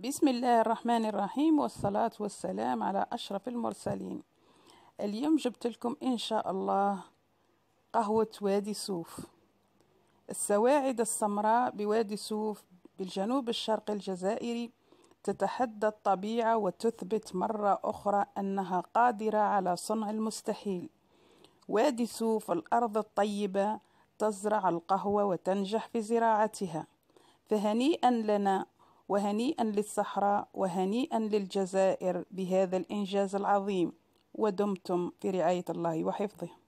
بسم الله الرحمن الرحيم والصلاة والسلام على أشرف المرسلين اليوم جبت لكم إن شاء الله قهوة وادي سوف السواعد السمراء بوادي سوف بالجنوب الشرقي الجزائري تتحدى الطبيعة وتثبت مرة أخرى أنها قادرة على صنع المستحيل وادي سوف الأرض الطيبة تزرع القهوة وتنجح في زراعتها فهنيئا لنا وهنيئا للصحراء وهنيئا للجزائر بهذا الإنجاز العظيم ودمتم في رعاية الله وحفظه